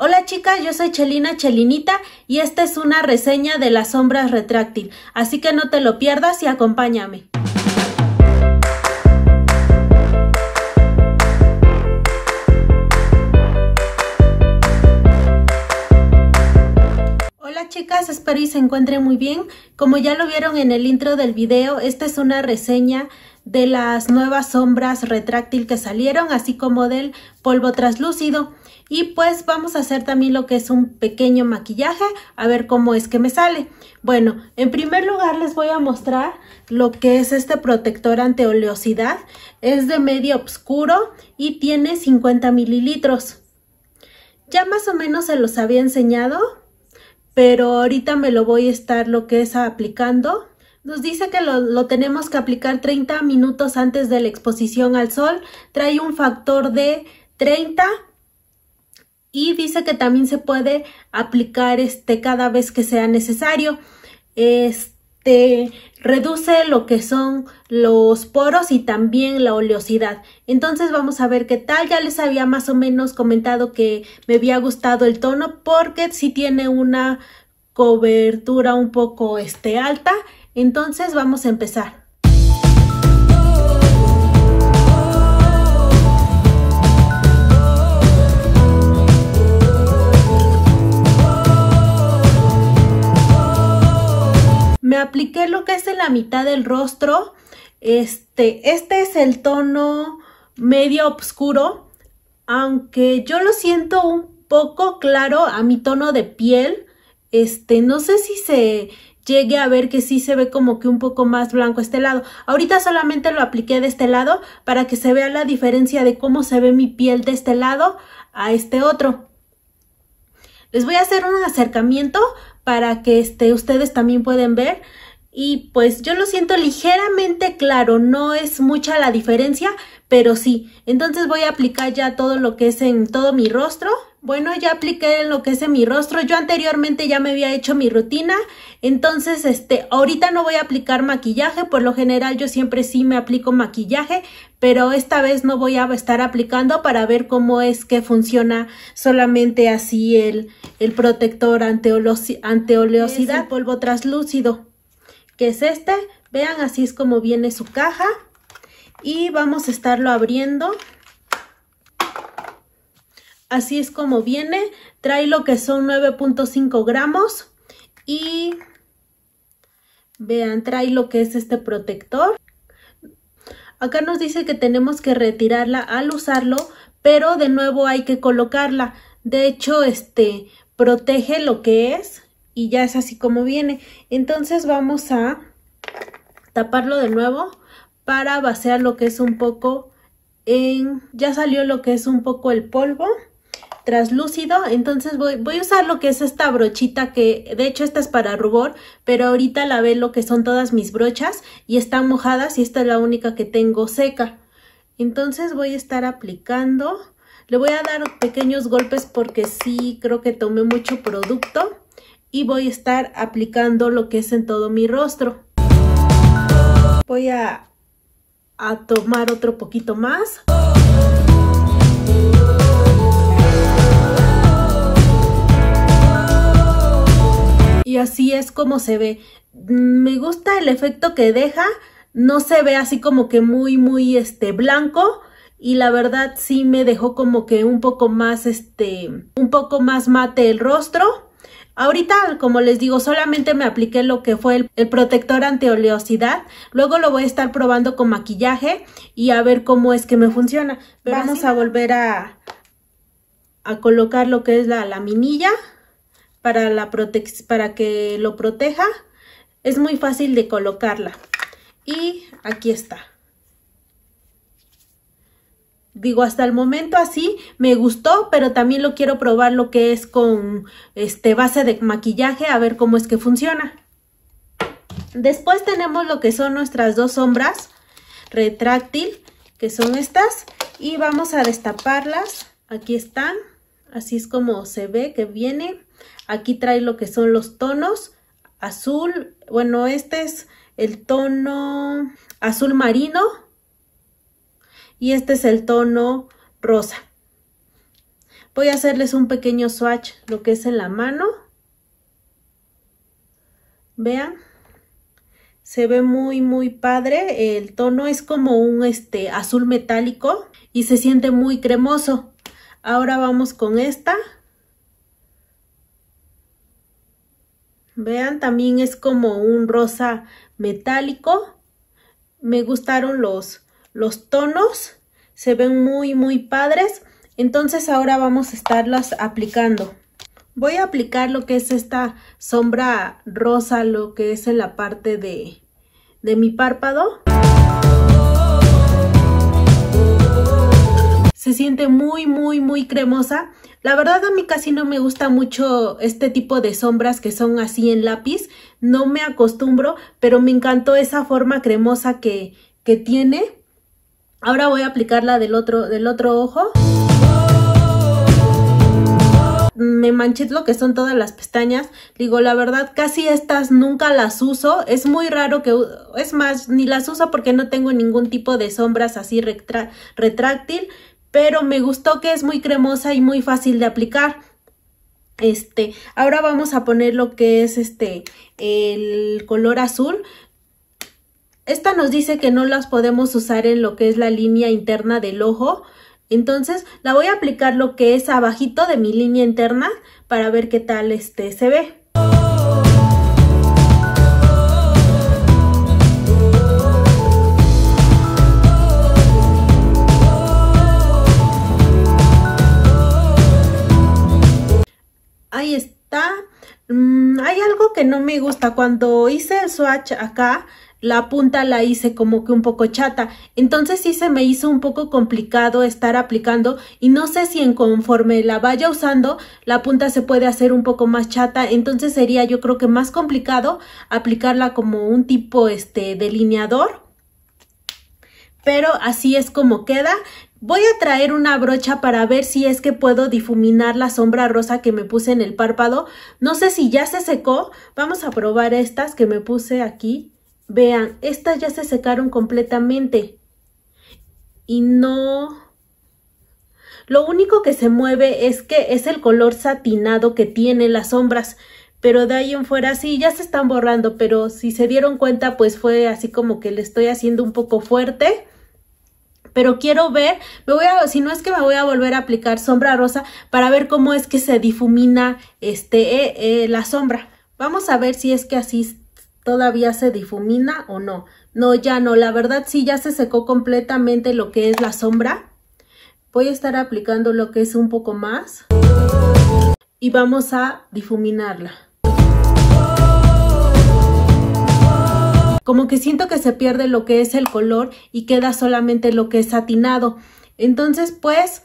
Hola chicas, yo soy Chelina Chelinita y esta es una reseña de las sombras retráctil, así que no te lo pierdas y acompáñame. espero y se encuentre muy bien. Como ya lo vieron en el intro del video, esta es una reseña de las nuevas sombras retráctil que salieron, así como del polvo traslúcido Y pues vamos a hacer también lo que es un pequeño maquillaje, a ver cómo es que me sale. Bueno, en primer lugar les voy a mostrar lo que es este protector ante oleosidad. Es de medio oscuro y tiene 50 mililitros. Ya más o menos se los había enseñado pero ahorita me lo voy a estar lo que es aplicando. Nos dice que lo, lo, tenemos que aplicar 30 minutos antes de la exposición al sol. Trae un factor de 30 y dice que también se puede aplicar este cada vez que sea necesario. Este, te reduce lo que son los poros y también la oleosidad. Entonces vamos a ver qué tal. Ya les había más o menos comentado que me había gustado el tono porque si sí tiene una cobertura un poco este, alta. Entonces vamos a empezar. apliqué lo que es en la mitad del rostro. Este, este es el tono medio oscuro, aunque yo lo siento un poco claro a mi tono de piel. Este, no sé si se llegue a ver que sí se ve como que un poco más blanco este lado. Ahorita solamente lo apliqué de este lado para que se vea la diferencia de cómo se ve mi piel de este lado a este otro. Les voy a hacer un acercamiento para que este, ustedes también pueden ver y pues yo lo siento ligeramente claro, no es mucha la diferencia, pero sí. Entonces voy a aplicar ya todo lo que es en todo mi rostro. Bueno, ya apliqué lo que es en mi rostro. Yo anteriormente ya me había hecho mi rutina, entonces este, ahorita no voy a aplicar maquillaje. Por lo general yo siempre sí me aplico maquillaje, pero esta vez no voy a estar aplicando para ver cómo es que funciona solamente así el, el protector ante oleosidad polvo traslúcido que es este. Vean, así es como viene su caja. Y vamos a estarlo abriendo. Así es como viene. Trae lo que son 9.5 gramos. Y vean, trae lo que es este protector. Acá nos dice que tenemos que retirarla al usarlo, pero de nuevo hay que colocarla. De hecho, este protege lo que es y ya es así como viene. Entonces vamos a taparlo de nuevo para vaciar lo que es un poco en... Ya salió lo que es un poco el polvo traslúcido, entonces voy, a usar lo que es esta brochita que de hecho esta es para rubor, pero ahorita la ve lo que son todas mis brochas y están mojadas y esta es la única que tengo seca. Entonces voy a estar aplicando, le voy a dar pequeños golpes porque sí creo que tomé mucho producto y voy a estar aplicando lo que es en todo mi rostro. Voy a, tomar otro poquito más. Y así es como se ve. Me gusta el efecto que deja. No se ve así como que muy, muy este, blanco y la verdad sí me dejó como que un poco más este un poco más mate el rostro Ahorita, como les digo, solamente me apliqué lo que fue el, protector ante oleosidad Luego lo voy a estar probando con maquillaje y a ver cómo es que me funciona. Vamos a volver a, colocar lo que es la laminilla para, la para que lo proteja. Es muy fácil de colocarla. Y aquí está digo, hasta el momento así me gustó, pero también lo quiero probar lo que es con este base de maquillaje, a ver cómo es que funciona. Después tenemos lo que son nuestras dos sombras retráctil, que son estas, y vamos a destaparlas. Aquí están, así es como se ve que viene. Aquí trae lo que son los tonos azul, bueno, este es el tono azul marino, y este es el tono rosa. Voy a hacerles un pequeño swatch, lo que es en la mano. Vean, se ve muy muy padre, el tono es como un este, azul metálico y se siente muy cremoso. Ahora vamos con esta. Vean, también es como un rosa metálico. Me gustaron los, los tonos se ven muy muy padres entonces ahora vamos a estarlas aplicando voy a aplicar lo que es esta sombra rosa lo que es en la parte de, mi párpado se siente muy muy muy cremosa la verdad a mí casi no me gusta mucho este tipo de sombras que son así en lápiz no me acostumbro pero me encantó esa forma cremosa que, que tiene Ahora voy a aplicarla del otro, del otro ojo. Me manché lo que son todas las pestañas. Digo, la verdad, casi estas nunca las uso. Es muy raro que... Es más, ni las uso porque no tengo ningún tipo de sombras así retráctil. Pero me gustó que es muy cremosa y muy fácil de aplicar. Este, ahora vamos a poner lo que es este, el color azul. Esta nos dice que no las podemos usar en lo que es la línea interna del ojo, entonces la voy a aplicar lo que es abajito de mi línea interna para ver qué tal este se ve. Ahí está Mm, hay algo que no me gusta. Cuando hice el swatch acá, la punta la hice como que un poco chata. Entonces sí se me hizo un poco complicado estar aplicando y no sé si en conforme la vaya usando la punta se puede hacer un poco más chata. Entonces sería yo creo que más complicado aplicarla como un tipo este delineador. Pero así es como queda. Voy a traer una brocha para ver si es que puedo difuminar la sombra rosa que me puse en el párpado. No sé si ya se secó. Vamos a probar estas que me puse aquí. Vean, estas ya se secaron completamente. Y no... Lo único que se mueve es que es el color satinado que tiene las sombras. Pero de ahí en fuera sí, ya se están borrando. Pero si se dieron cuenta, pues fue así como que le estoy haciendo un poco fuerte pero quiero ver, me voy a, si no es que me voy a volver a aplicar sombra rosa para ver cómo es que se difumina este, eh, eh, la sombra. Vamos a ver si es que así todavía se difumina o no. No, ya no, la verdad sí ya se secó completamente lo que es la sombra. Voy a estar aplicando lo que es un poco más y vamos a difuminarla. como que siento que se pierde lo que es el color y queda solamente lo que es satinado. Entonces, pues,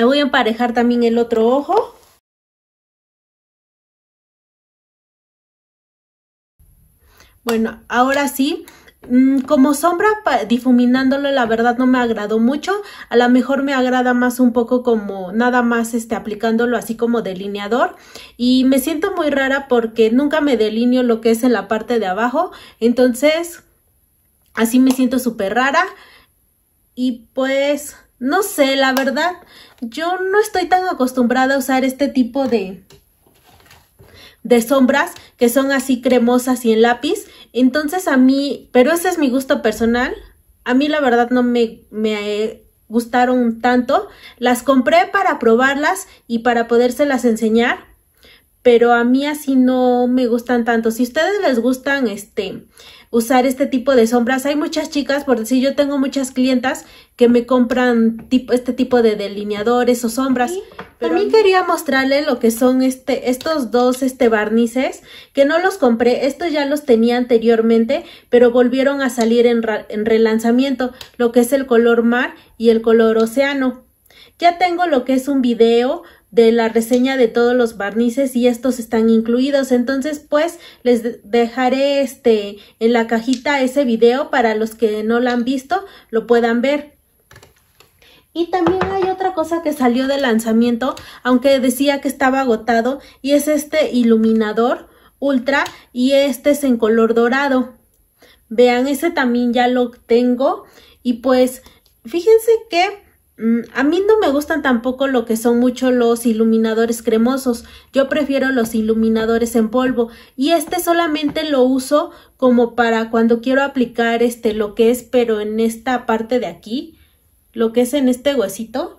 voy a emparejar también el otro ojo. Bueno, ahora sí, Mm, como sombra difuminándolo la verdad no me agradó mucho a lo mejor me agrada más un poco como nada más este aplicándolo así como delineador y me siento muy rara porque nunca me delineo lo que es en la parte de abajo entonces así me siento súper rara y pues no sé la verdad yo no estoy tan acostumbrada a usar este tipo de de sombras que son así cremosas y en lápiz entonces a mí, pero ese es mi gusto personal. A mí la verdad no me, me gustaron tanto. Las compré para probarlas y para podérselas enseñar. Pero a mí así no me gustan tanto. Si ustedes les gustan, este, usar este tipo de sombras. Hay muchas chicas, por decir, yo tengo muchas clientas que me compran tipo, este tipo de delineadores o sombras. pero... También quería mostrarle lo que son este, estos dos este, barnices, que no los compré, estos ya los tenía anteriormente, pero volvieron a salir en, en relanzamiento, lo que es el color mar y el color océano. Ya tengo lo que es un video de la reseña de todos los barnices y estos están incluidos entonces pues les dejaré este en la cajita ese video para los que no lo han visto lo puedan ver y también hay otra cosa que salió de lanzamiento aunque decía que estaba agotado y es este iluminador ultra y este es en color dorado vean ese también ya lo tengo y pues fíjense que Mm, a mí no me gustan tampoco lo que son mucho los iluminadores cremosos. Yo prefiero los iluminadores en polvo y este solamente lo uso como para cuando quiero aplicar este lo que es pero en esta parte de aquí, lo que es en este huesito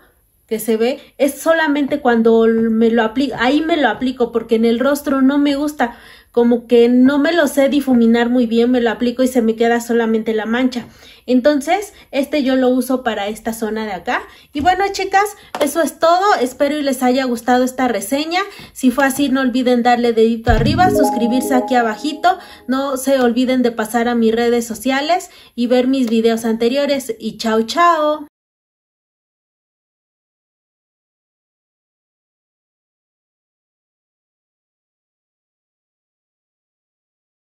que se ve es solamente cuando me lo aplico, ahí me lo aplico porque en el rostro no me gusta, como que no me lo sé difuminar muy bien, me lo aplico y se me queda solamente la mancha. Entonces, este yo lo uso para esta zona de acá. Y bueno, chicas, eso es todo. Espero y les haya gustado esta reseña. Si fue así, no olviden darle dedito arriba, suscribirse aquí abajito. No se olviden de pasar a mis redes sociales y ver mis videos anteriores. Y chao, chao.